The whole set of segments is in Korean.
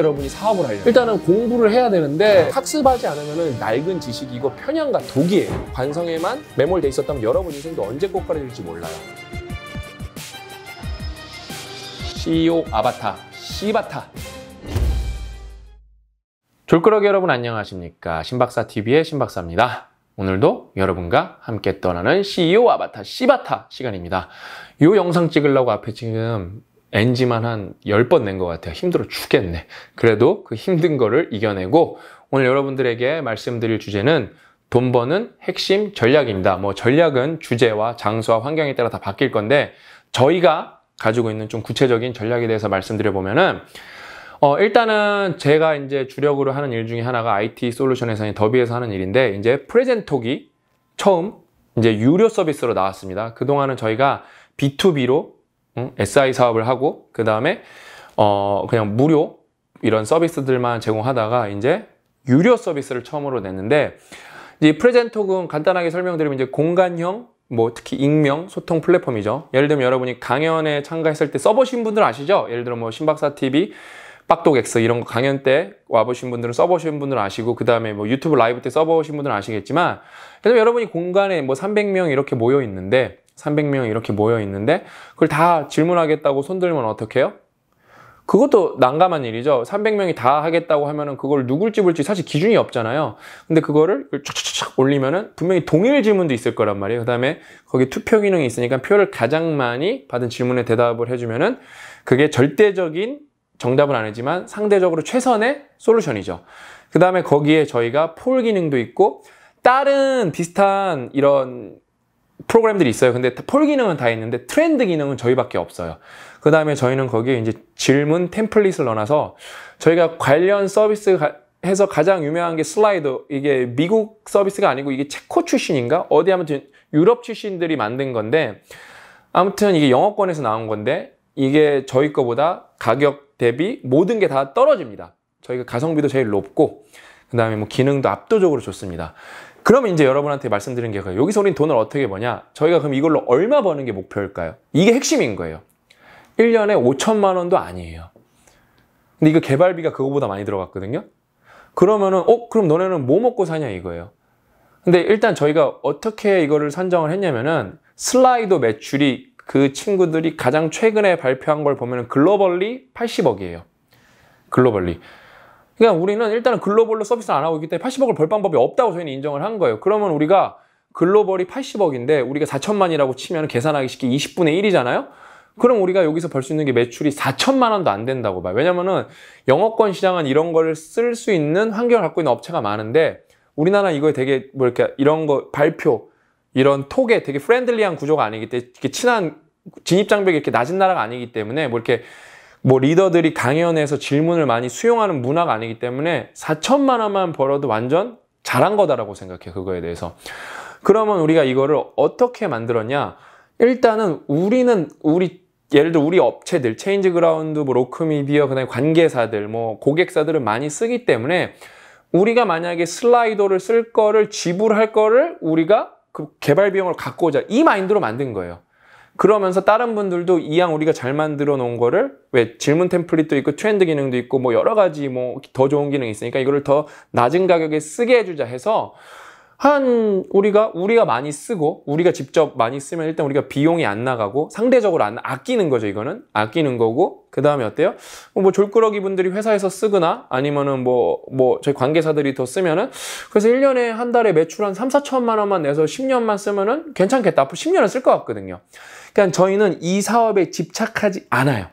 여러분이 사업을 하려면 일단은 공부를 해야 되는데 학습하지 않으면 낡은 지식이고 편향과 독이에요. 관성에만 매몰돼 있었다면 여러분 인생도 언제 꽃가루질지 몰라요. CEO 아바타, 시바타. 졸그러기 여러분 안녕하십니까. 신박사TV의 신박사입니다. 오늘도 여러분과 함께 떠나는 CEO 아바타 시바타 시간입니다. 이 영상 찍으려고 앞에 지금 NG만 한 10번 낸 것 같아요. 힘들어 죽겠네. 그래도 그 힘든 거를 이겨내고 오늘 여러분들에게 말씀드릴 주제는 돈 버는 핵심 전략입니다. 뭐 전략은 주제와 장소와 환경에 따라 다 바뀔 건데 저희가 가지고 있는 좀 구체적인 전략에 대해서 말씀드려 보면은 어, 일단은 제가 이제 주력으로 하는 일 중에 하나가 IT 솔루션에서 더비에서 하는 일인데 이제 프레젠톡이 처음 이제 유료 서비스로 나왔습니다. 그동안은 저희가 B2B로 SI 사업을 하고 그 다음에 어 그냥 무료 이런 서비스들만 제공하다가 이제 유료 서비스를 처음으로 냈는데 이 프레젠톡은 간단하게 설명드리면 이제 공간형 뭐 특히 익명 소통 플랫폼이죠. 예를 들면 여러분이 강연에 참가했을 때 써보신 분들 아시죠? 예를 들어 뭐 신박사 TV, 빡독엑스 이런 거 강연 때 와보신 분들은 써보신 분들 아시고 그 다음에 뭐 유튜브 라이브 때 써보신 분들은 아시겠지만 그다음 여러분이 공간에 뭐 300명 이렇게 모여 있는데 300명 이렇게 모여 있는데 그걸 다 질문하겠다고 손들면 어떡해요? 그것도 난감한 일이죠. 300명이 다 하겠다고 하면은 그걸 누굴 집을지 사실 기준이 없잖아요. 근데 그거를 촥 촥 촥 올리면은 분명히 동일 질문도 있을 거란 말이에요. 그다음에 거기 투표 기능이 있으니까 표를 가장 많이 받은 질문에 대답을 해주면은 그게 절대적인 정답은 아니지만 상대적으로 최선의 솔루션이죠. 그다음에 거기에 저희가 폴 기능도 있고 다른 비슷한 이런 프로그램들이 있어요. 근데 폴 기능은 다 있는데 트렌드 기능은 저희밖에 없어요. 그 다음에 저희는 거기에 이제 질문 템플릿을 넣어놔서 저희가 관련 서비스 해서 가장 유명한 게 슬라이드. 이게 미국 서비스가 아니고 이게 체코 출신인가? 어디 아무튼 유럽 출신들이 만든 건데 아무튼 이게 영어권에서 나온 건데 이게 저희 거보다 가격 대비 모든 게 다 떨어집니다. 저희가 가성비도 제일 높고 그 다음에 뭐 기능도 압도적으로 좋습니다. 그러면 이제 여러분한테 말씀드린 게 여기서 우린 돈을 어떻게 버냐? 저희가 그럼 이걸로 얼마 버는 게 목표일까요? 이게 핵심인 거예요. 1년에 5천만 원도 아니에요. 근데 이거 개발비가 그거보다 많이 들어갔거든요. 그러면은 어 그럼 너네는 뭐 먹고 사냐 이거예요. 근데 일단 저희가 어떻게 이거를 산정을 했냐면은 슬라이도 매출이 그 친구들이 가장 최근에 발표한 걸 보면 은 글로벌리 80억이에요. 글로벌리. 그러니까 우리는 일단은 글로벌로 서비스를 안 하고 있기 때문에 80억을 벌 방법이 없다고 저희는 인정을 한 거예요. 그러면 우리가 글로벌이 80억인데 우리가 4천만이라고 치면 계산하기 쉽게 20분의 1이잖아요. 그럼 우리가 여기서 벌 수 있는 게 매출이 4천만 원도 안 된다고 봐요. 왜냐면은 영어권 시장은 이런 걸 쓸 수 있는 환경을 갖고 있는 업체가 많은데 우리나라 이거에 되게 뭐 이렇게 이런 거 발표 이런 톡에 되게 프렌들리한 구조가 아니기 때문에 이렇게 친한 진입장벽이 이렇게 낮은 나라가 아니기 때문에 뭐 이렇게 뭐 리더들이 강연에서 질문을 많이 수용하는 문화가 아니기 때문에 4천만 원만 벌어도 완전 잘한 거다라고 생각해 그거에 대해서 그러면 우리가 이거를 어떻게 만들었냐 일단은 우리는 우리 예를 들어 우리 업체들 체인지 그라운드 뭐 로크미디어 그다음에 관계사들 뭐 고객사들을 많이 쓰기 때문에 우리가 만약에 슬라이더를 쓸 거를 지불할 거를 우리가 그 개발 비용을 갖고 오자 이 마인드로 만든 거예요 그러면서 다른 분들도 이왕 우리가 잘 만들어 놓은 거를 왜 질문 템플릿도 있고 트렌드 기능도 있고 뭐 여러 가지 뭐 더 좋은 기능이 있으니까 이거를 더 낮은 가격에 쓰게 해주자 해서 한 우리가 우리가 많이 쓰고 우리가 직접 많이 쓰면 일단 우리가 비용이 안 나가고 상대적으로 안 아끼는 거죠 이거는 아끼는 거고 그 다음에 어때요? 뭐, 뭐 졸끄러기 분들이 회사에서 쓰거나 아니면은 뭐뭐 뭐 저희 관계사들이 더 쓰면은 그래서 1년에 한 달에 매출 한 3, 4천만 원만 내서 10년만 쓰면은 괜찮겠다 앞으로 10년은 쓸 것 같거든요 그냥 그러니까 저희는 이 사업에 집착하지 않아요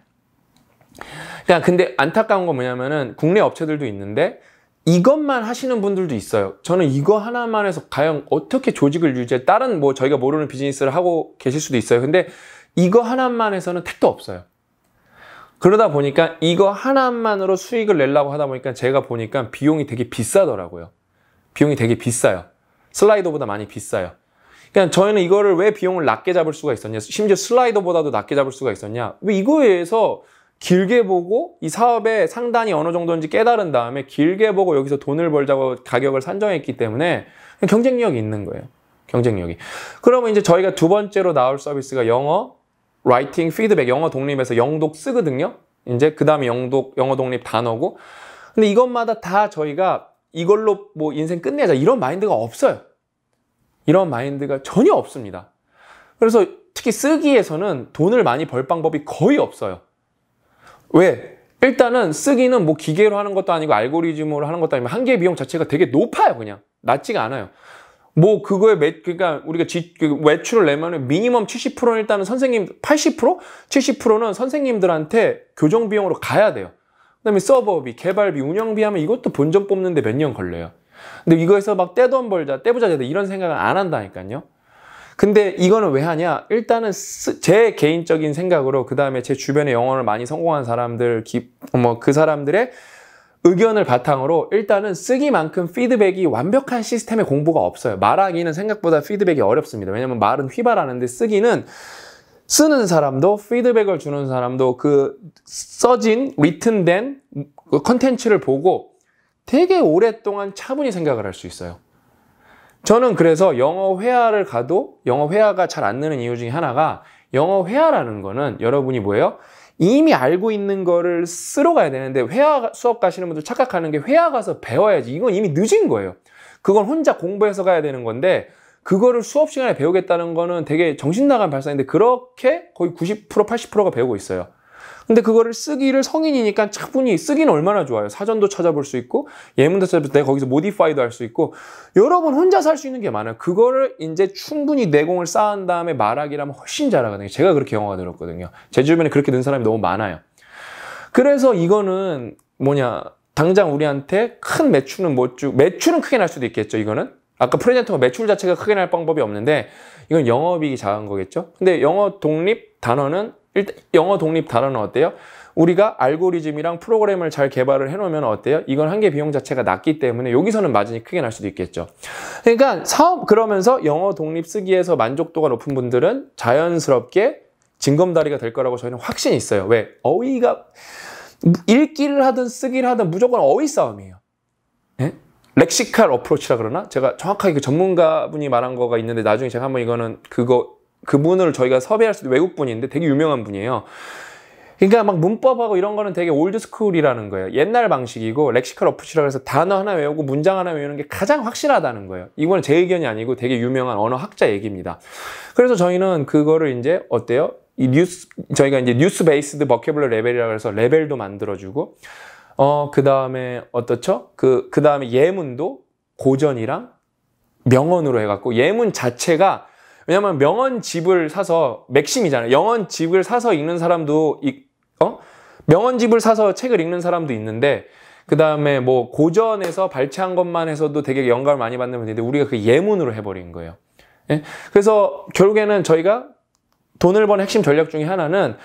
그냥 그러니까 근데 안타까운 건 뭐냐면은 국내 업체들도 있는데 이것만 하시는 분들도 있어요. 저는 이거 하나만 해서 과연 어떻게 조직을 유지해 다른 뭐 저희가 모르는 비즈니스를 하고 계실 수도 있어요. 근데 이거 하나만 해서는 택도 없어요. 그러다 보니까 이거 하나만으로 수익을 내려고 하다 보니까 제가 보니까 비용이 되게 비싸더라고요. 비용이 되게 비싸요. 슬라이더보다 많이 비싸요. 그러니까 저희는 이거를 왜 비용을 낮게 잡을 수가 있었냐 심지어 슬라이더보다도 낮게 잡을 수가 있었냐 왜 이거에 의해서 길게 보고 이 사업의 상단이 어느 정도인지 깨달은 다음에 길게 보고 여기서 돈을 벌자고 가격을 산정했기 때문에 경쟁력이 있는 거예요. 경쟁력이. 그러면 이제 저희가 두 번째로 나올 서비스가 영어, 라이팅, 피드백, 영어 독립에서 영독 쓰거든요. 이제 그 다음에 영독, 영어 독립 단어고. 근데 이것마다 다 저희가 이걸로 뭐 인생 끝내자 이런 마인드가 없어요. 이런 마인드가 전혀 없습니다. 그래서 특히 쓰기에서는 돈을 많이 벌 방법이 거의 없어요. 왜? 일단은 쓰기는 뭐 기계로 하는 것도 아니고 알고리즘으로 하는 것도 아니고 한 개의 비용 자체가 되게 높아요 그냥 낮지가 않아요 뭐 그거에 매, 그러니까 우리가 지, 그 외출을 내면은 미니멈 70%는 일단은 선생님 80% 70%는 선생님들한테 교정 비용으로 가야 돼요. 그다음에 서버비, 개발비, 운영비 하면 이것도 본전 뽑는데 몇 년 걸려요. 근데 이거에서 막 떼돈 벌자, 떼부자 되다 이런 생각을 안 한다니까요. 근데 이거는 왜 하냐? 일단은 제 개인적인 생각으로 그 다음에 제 주변에 영어를 많이 성공한 사람들, 뭐그 사람들의 의견을 바탕으로 일단은 쓰기만큼 피드백이 완벽한 시스템의 공부가 없어요. 말하기는 생각보다 피드백이 어렵습니다. 왜냐면 말은 휘발하는데 쓰기는 쓰는 사람도 피드백을 주는 사람도 그 써진 리튼된 그 컨텐츠를 보고 되게 오랫동안 차분히 생각을 할 수 있어요. 저는 그래서 영어 회화를 가도 영어 회화가 잘 안 느는 이유 중에 하나가 영어 회화라는 거는 여러분이 뭐예요? 이미 알고 있는 거를 쓰러 가야 되는데 회화 수업 가시는 분들 착각하는 게 회화 가서 배워야지. 이건 이미 늦은 거예요. 그건 혼자 공부해서 가야 되는 건데 그거를 수업 시간에 배우겠다는 거는 되게 정신 나간 발상인데 그렇게 거의 90% 80%가 배우고 있어요. 근데 그거를 쓰기를 성인이니까 차분히 쓰기는 얼마나 좋아요. 사전도 찾아볼 수 있고 예문도 찾아볼 때 거기서 모디파이도 할 수 있고 여러분 혼자 살 수 있는 게 많아요. 그거를 이제 충분히 내공을 쌓은 다음에 말하기라면 훨씬 잘하거든요. 제가 그렇게 영어가 들었거든요제 주변에 그렇게 는 사람이 너무 많아요. 그래서 이거는 뭐냐 당장 우리한테 큰 매출은 못 주, 매출은 크게 날 수도 있겠죠, 이거는. 아까 프레젠터가 매출 자체가 크게 날 방법이 없는데, 이건 영업이익이 작은 거겠죠? 근데 영어 독립 단어는 일단 영어 독립 단어는 어때요? 우리가 알고리즘이랑 프로그램을 잘 개발을 해놓으면 어때요? 이건 한개 비용 자체가 낮기 때문에 여기서는 마진이 크게 날 수도 있겠죠. 그러니까 사업 그러면서 영어 독립 쓰기에서 만족도가 높은 분들은 자연스럽게 징검다리가 될 거라고 저희는 확신이 있어요. 왜? 어휘가 읽기를 하든 쓰기를 하든 무조건 어휘 싸움이에요. 네? 예? 렉시칼 어프로치라 그러나? 제가 정확하게 그 전문가분이 말한 거가 있는데 나중에 제가 한번 이거는 그거 그분을 저희가 섭외할 수도 외국 분인데 되게 유명한 분이에요. 그러니까 막 문법하고 이런 거는 되게 올드스쿨이라는 거예요. 옛날 방식이고 렉시컬 어프치라고 해서 단어 하나 외우고 문장 하나 외우는 게 가장 확실하다는 거예요. 이거는제 의견이 아니고 되게 유명한 언어학자 얘기입니다. 그래서 저희는 그거를 이제 어때요? 이 뉴스 저희가 이제 뉴스 베이스드 버케블러 레벨이라고 해서 레벨도 만들어주고 어 그다음에 어떻죠? 그 그다음에 예문도 고전이랑 명언으로 해갖고 예문 자체가 왜냐면 명언집을 사서 맥심이잖아요. 영언집을 사서 읽는 사람도 어? 명언집을 사서 책을 읽는 사람도 있는데 그 다음에 뭐 고전에서 발췌한 것만 해서도 되게 영감을 많이 받는 분인데 우리가 그 예문으로 해버린 거예요. 예? 그래서 결국에는 저희가 돈을 번 핵심 전략 중에 하나는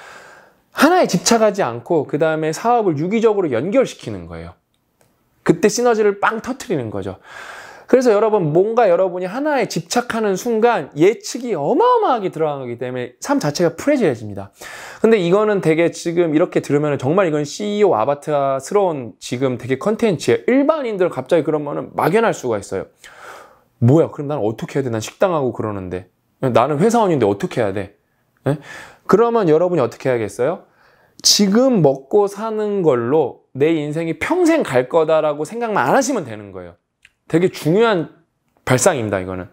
하나에 집착하지 않고 그 다음에 사업을 유기적으로 연결시키는 거예요. 그때 시너지를 빵 터트리는 거죠. 그래서 여러분 뭔가 여러분이 하나에 집착하는 순간 예측이 어마어마하게 들어가기 때문에 삶 자체가 프레지해집니다. 근데 이거는 되게 지금 이렇게 들으면 정말 이건 CEO 아바타스러운 지금 되게 컨텐츠에 일반인들 갑자기 그러면은 막연할 수가 있어요. 뭐야 그럼 난 어떻게 해야 돼? 난 식당하고 그러는데 나는 회사원인데 어떻게 해야 돼? 네? 그러면 여러분이 어떻게 해야겠어요? 지금 먹고 사는 걸로 내 인생이 평생 갈 거다라고 생각만 안 하시면 되는 거예요. 되게 중요한 발상입니다, 이거는.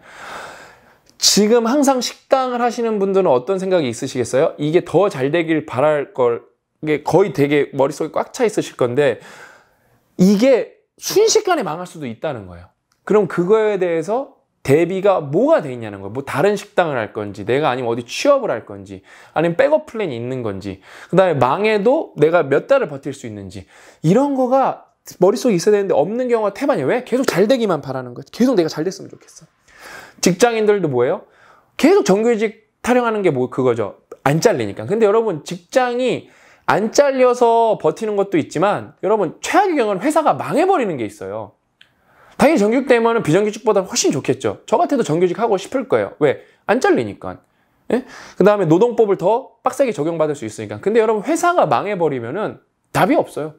지금 항상 식당을 하시는 분들은 어떤 생각이 있으시겠어요? 이게 더 잘 되길 바랄 걸, 거의 되게 머릿속에 꽉 차 있으실 건데, 이게 순식간에 망할 수도 있다는 거예요. 그럼 그거에 대해서 대비가 뭐가 돼 있냐는 거예요. 뭐 다른 식당을 할 건지, 내가 아니면 어디 취업을 할 건지, 아니면 백업 플랜이 있는 건지, 그 다음에 망해도 내가 몇 달을 버틸 수 있는지, 이런 거가 머릿속에 있어야 되는데 없는 경우가 태반이에요. 왜? 계속 잘 되기만 바라는 거예요. 계속 내가 잘 됐으면 좋겠어. 직장인들도 뭐예요? 계속 정규직 타령하는 게 뭐 그거죠. 안 잘리니까. 근데 여러분 직장이 안 잘려서 버티는 것도 있지만 여러분 최악의 경우는 회사가 망해버리는 게 있어요. 당연히 정규직 되면 비정규직보다 훨씬 좋겠죠. 저 같아도 정규직 하고 싶을 거예요. 왜? 안 잘리니까. 예? 그 다음에 노동법을 더 빡세게 적용받을 수 있으니까. 근데 여러분 회사가 망해버리면은 답이 없어요.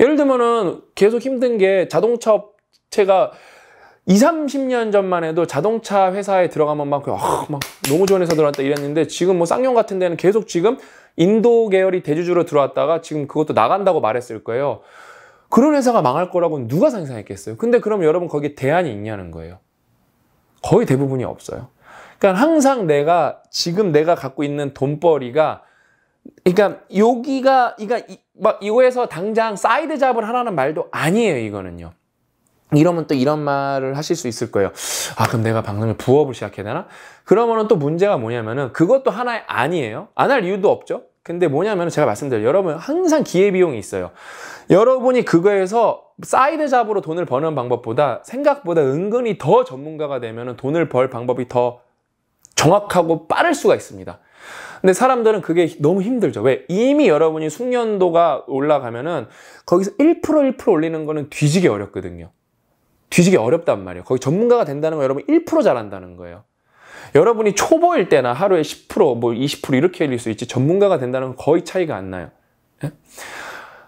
예를 들면은 계속 힘든 게 자동차 업체가 20, 30년 전만 해도 자동차 회사에 들어가면 막, 어, 막 너무 좋은 회사 들어왔다 이랬는데 지금 뭐 쌍용 같은 데는 계속 지금 인도 계열이 대주주로 들어왔다가 지금 그것도 나간다고 말했을 거예요. 그런 회사가 망할 거라고는 누가 상상했겠어요. 근데 그럼 여러분 거기에 대안이 있냐는 거예요. 거의 대부분이 없어요. 그러니까 항상 내가 지금 내가 갖고 있는 돈벌이가 그러니까 여기가 그러니까 막 이거에서 당장 사이드 잡을 하라는 말도 아니에요 이거는요. 이러면 또 이런 말을 하실 수 있을 거예요. 아 그럼 내가 방송을 부업을 시작해야 되나? 그러면은 또 문제가 뭐냐면은 그것도 하나의 아니에요. 안 할 이유도 없죠. 근데 뭐냐면 제가 말씀드려요. 여러분 항상 기회비용이 있어요. 여러분이 그거에서 사이드 잡으로 돈을 버는 방법보다 생각보다 은근히 더 전문가가 되면 돈을 벌 방법이 더 정확하고 빠를 수가 있습니다. 근데 사람들은 그게 너무 힘들죠. 왜? 이미 여러분이 숙련도가 올라가면은 거기서 1% 1% 올리는 거는 뒤지기 어렵거든요. 뒤지기 어렵단 말이에요. 거기 전문가가 된다는 건 여러분 1% 잘한다는 거예요. 여러분이 초보일 때나 하루에 10%, 뭐 20% 이렇게 올릴 수 있지 전문가가 된다는 건 거의 차이가 안 나요. 네?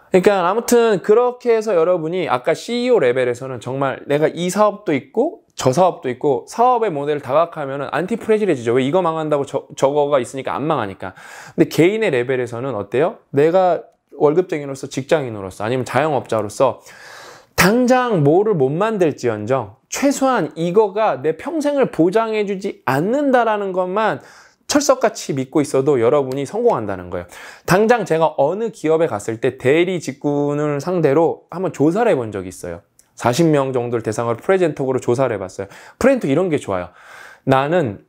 그러니까 아무튼 그렇게 해서 여러분이 아까 CEO 레벨에서는 정말 내가 이 사업도 있고 저사업도 있고 사업의 모델을 다각하면 화 안티프레질해지죠. 왜 이거 망한다고 저, 저거가 있으니까 안 망하니까. 근데 개인의 레벨에서는 어때요? 내가 월급쟁이로서 직장인으로서 아니면 자영업자로서 당장 뭐를 못 만들지언정 최소한 이거가 내 평생을 보장해주지 않는다라는 것만 철석같이 믿고 있어도 여러분이 성공한다는 거예요. 당장 제가 어느 기업에 갔을 때 대리 직군을 상대로 한번 조사를 해본 적이 있어요. 40명 정도를 대상으로 프레젠톡으로 조사를 해봤어요. 프레젠톡 이런 게 좋아요. 나는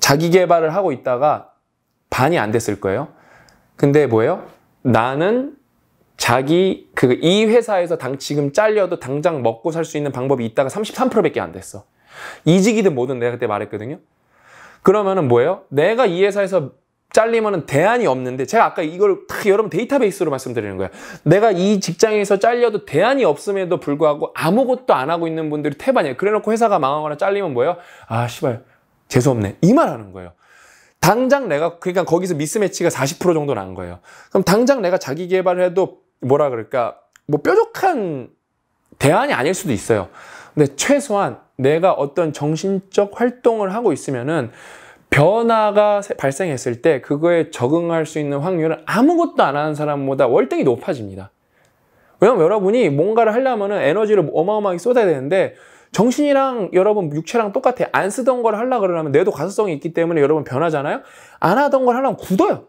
자기 개발을 하고 있다가 반이 안 됐을 거예요. 근데 뭐예요? 나는 자기 그 이 회사에서 당 지금 잘려도 당장 먹고 살 수 있는 방법이 있다가 33%밖에 안 됐어. 이직이든 뭐든 내가 그때 말했거든요. 그러면은 뭐예요? 내가 이 회사에서 잘리면은 대안이 없는데 제가 아까 이걸 다 여러분 데이터베이스로 말씀드리는 거예요. 내가 이 직장에서 잘려도 대안이 없음에도 불구하고 아무것도 안 하고 있는 분들이 태반이에요. 그래놓고 회사가 망하거나 잘리면 뭐예요? 아, 씨발. 재수없네. 이 말 하는 거예요. 당장 내가 그러니까 거기서 미스매치가 40% 정도 난 거예요. 그럼 당장 내가 자기 개발을 해도 뭐라 그럴까? 뭐 뾰족한 대안이 아닐 수도 있어요. 근데 최소한 내가 어떤 정신적 활동을 하고 있으면은 변화가 발생했을 때 그거에 적응할 수 있는 확률은 아무것도 안 하는 사람보다 월등히 높아집니다. 왜냐면 여러분이 뭔가를 하려면 에너지를 어마어마하게 쏟아야 되는데 정신이랑 여러분 육체랑 똑같아. 안 쓰던 걸 하려고 그러면 뇌도 가소성이 있기 때문에 여러분 변하잖아요. 안 하던 걸 하려면 굳어요.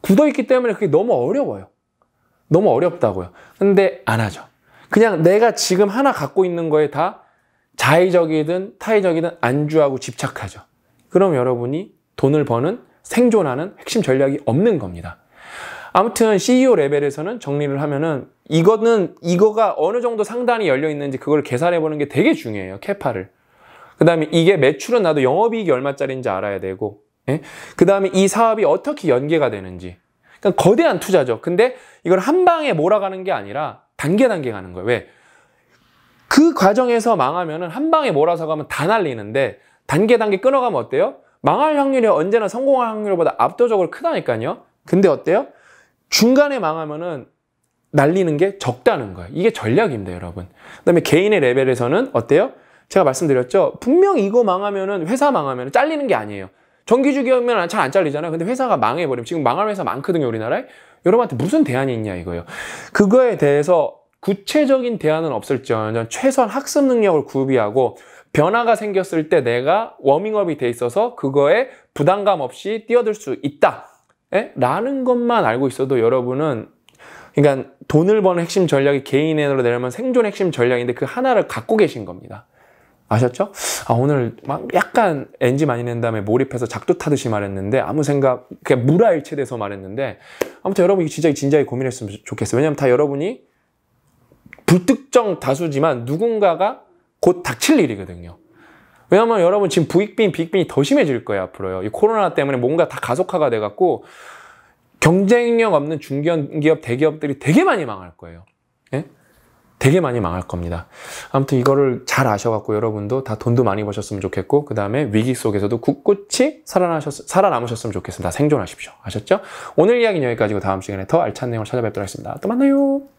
굳어 있기 때문에 그게 너무 어려워요. 너무 어렵다고요. 근데 안 하죠. 그냥 내가 지금 하나 갖고 있는 거에 다 자의적이든 타의적이든 안주하고 집착하죠. 그럼 여러분이 돈을 버는 생존하는 핵심 전략이 없는 겁니다. 아무튼 CEO 레벨에서는 정리를 하면은 이거는 이거가 어느 정도 상단이 열려 있는지 그걸 계산해 보는 게 되게 중요해요. 캐파를. 그다음에 이게 매출은 나도 영업이익이 얼마짜리인지 알아야 되고 예? 그다음에 이 사업이 어떻게 연계가 되는지. 그러니까 거대한 투자죠. 근데 이걸 한 방에 몰아가는 게 아니라 단계 단계 가는 거예요. 왜? 그 과정에서 망하면은 한 방에 몰아서 가면 다 날리는데 단계 단계 끊어가면 어때요? 망할 확률이 언제나 성공할 확률보다 압도적으로 크다니까요. 근데 어때요? 중간에 망하면은 날리는 게 적다는 거예요. 이게 전략입니다, 여러분. 그다음에 개인의 레벨에서는 어때요? 제가 말씀드렸죠. 분명 이거 망하면은 회사 망하면은 잘리는 게 아니에요. 정규직이면 잘안 잘리잖아요. 근데 회사가 망해버리면 지금 망할 회사 많거든요, 우리나라에. 여러분한테 무슨 대안이 있냐 이거예요. 그거에 대해서 구체적인 대안은 없을지언정 최소한 학습 능력을 구비하고 변화가 생겼을 때 내가 워밍업이 돼 있어서 그거에 부담감 없이 뛰어들 수 있다. 에? 예? 라는 것만 알고 있어도 여러분은 그러니까 돈을 버는 핵심 전략이 개인으로 내려면 생존 핵심 전략인데 그 하나를 갖고 계신 겁니다. 아셨죠? 아, 오늘 막 약간 엔지 많이 낸 다음에 몰입해서 작두 타듯이 말했는데 아무 생각 그냥 무라일체돼서 말했는데 아무튼 여러분이 진짜 진지하게 고민했으면 좋겠어요. 왜냐면다 여러분이 불특정 다수지만 누군가가 곧 닥칠 일이거든요. 왜냐면 하 여러분 지금 부익빈, 빅빈이 더 심해질 거예요, 앞으로요. 이 코로나 때문에 뭔가 다 가속화가 돼갖고 경쟁력 없는 중견기업, 대기업들이 되게 많이 망할 거예요. 예? 되게 많이 망할 겁니다. 아무튼 이거를 잘 아셔갖고 여러분도 다 돈도 많이 버셨으면 좋겠고, 그 다음에 위기 속에서도 굳굳이 살아나셨, 살아남으셨으면 좋겠습니다. 생존하십시오. 아셨죠? 오늘 이야기는 여기까지고 다음 시간에 더 알찬 내용을 찾아뵙도록 하겠습니다. 또 만나요!